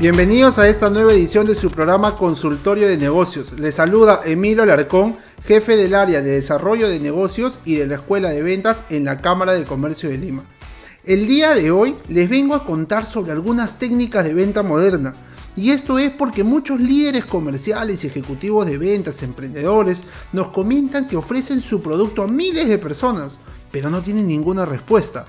Bienvenidos a esta nueva edición de su programa Consultorio de Negocios. Les saluda Emilio Alarcón, jefe del área de desarrollo de negocios y de la Escuela de Ventas en la Cámara de Comercio de Lima. El día de hoy les vengo a contar sobre algunas técnicas de venta moderna. Y esto es porque muchos líderes comerciales y ejecutivos de ventas, emprendedores, nos comentan que ofrecen su producto a miles de personas, pero no tienen ninguna respuesta.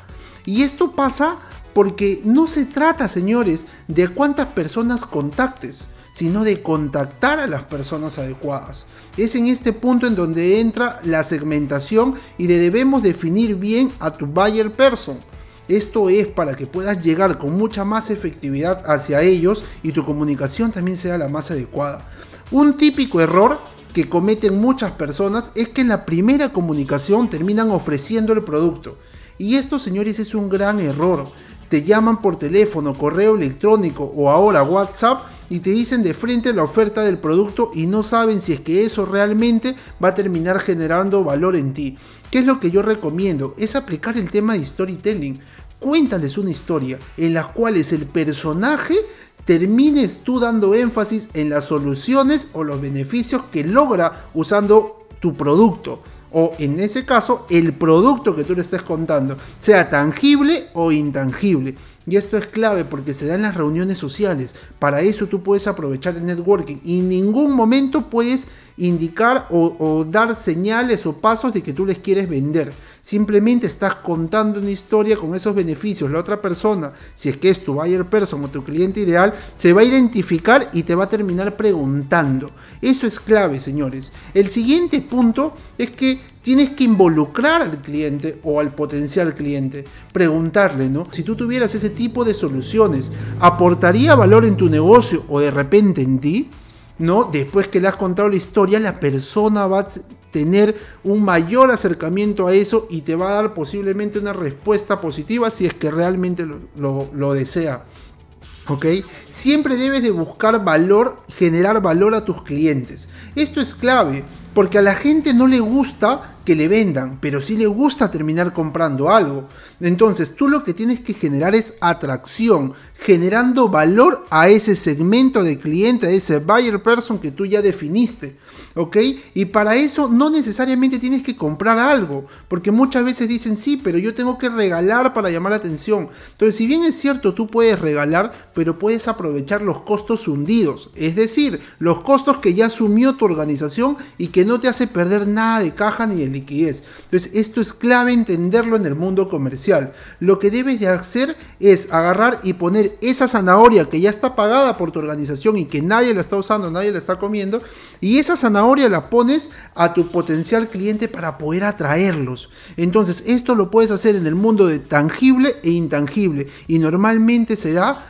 Y esto pasa porque no se trata, señores, de cuántas personas contactes, sino de contactar a las personas adecuadas. Es en este punto en donde entra la segmentación y le debemos definir bien a tu buyer person. Esto es para que puedas llegar con mucha más efectividad hacia ellos y tu comunicación también sea la más adecuada. Un típico error que cometen muchas personas es que en la primera comunicación terminan ofreciendo el producto. Y esto, señores, es un gran error, te llaman por teléfono, correo electrónico o ahora WhatsApp y te dicen de frente la oferta del producto y no saben si es que eso realmente va a terminar generando valor en ti. ¿Qué es lo que yo recomiendo? Es aplicar el tema de storytelling. Cuéntales una historia en la cual el personaje termines tú dando énfasis en las soluciones o los beneficios que logra usando tu producto o en ese caso el producto que tú le estés contando, sea tangible o intangible. Y esto es clave porque se da en las reuniones sociales. Para eso tú puedes aprovechar el networking y en ningún momento puedes indicar o, dar señales o pasos de que tú les quieres vender. Simplemente estás contando una historia con esos beneficios. La otra persona, si es que es tu buyer person o tu cliente ideal, se va a identificar y te va a terminar preguntando. Eso es clave, señores. El siguiente punto es que tienes que involucrar al cliente o al potencial cliente, preguntarle, ¿no? Si tú tuvieras ese tipo de soluciones, ¿aportaría valor en tu negocio o de repente en ti? ¿no? Después que le has contado la historia, la persona va a tener un mayor acercamiento a eso y te va a dar posiblemente una respuesta positiva si es que realmente lo, lo desea. ¿Ok? Siempre debes de buscar valor, generar valor a tus clientes. Esto es clave, porque a la gente no le gusta que le vendan, pero si le gusta terminar comprando algo. Entonces tú lo que tienes que generar es atracción, generando valor a ese segmento de cliente, a ese buyer person que tú ya definiste. ¿Ok? Y para eso no necesariamente tienes que comprar algo, porque muchas veces dicen sí, pero yo tengo que regalar para llamar la atención. Entonces, si bien es cierto, tú puedes regalar, pero puedes aprovechar los costos hundidos, es decir, los costos que ya asumió tu organización y que no te hace perder nada de caja ni el liquidez. Entonces, esto es clave entenderlo en el mundo comercial. Lo que debes de hacer es agarrar y poner esa zanahoria que ya está pagada por tu organización y que nadie la está usando, nadie la está comiendo, y esa zanahoria la pones a tu potencial cliente para poder atraerlos. Entonces, esto lo puedes hacer en el mundo de tangible e intangible y normalmente se da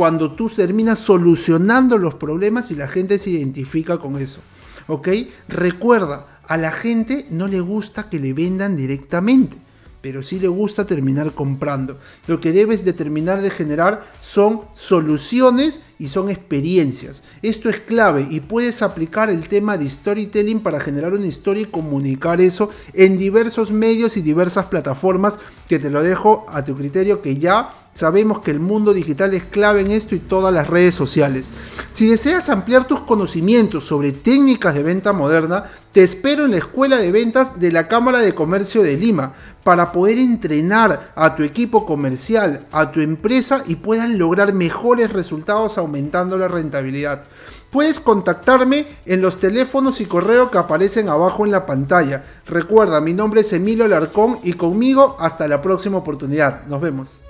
cuando tú terminas solucionando los problemas y la gente se identifica con eso. ¿Ok? Recuerda, a la gente no le gusta que le vendan directamente, pero sí le gusta terminar comprando. Lo que debes determinar de generar son soluciones y son experiencias. Esto es clave y puedes aplicar el tema de storytelling para generar una historia y comunicar eso en diversos medios y diversas plataformas que te lo dejo a tu criterio que ya sabemos que el mundo digital es clave en esto y todas las redes sociales. Si deseas ampliar tus conocimientos sobre técnicas de venta moderna, te espero en la Escuela de Ventas de la Cámara de Comercio de Lima para poder entrenar a tu equipo comercial, a tu empresa y puedan lograr mejores resultados aumentando la rentabilidad. Puedes contactarme en los teléfonos y correo que aparecen abajo en la pantalla. Recuerda, mi nombre es Emilio Larcón y conmigo hasta la próxima oportunidad. Nos vemos.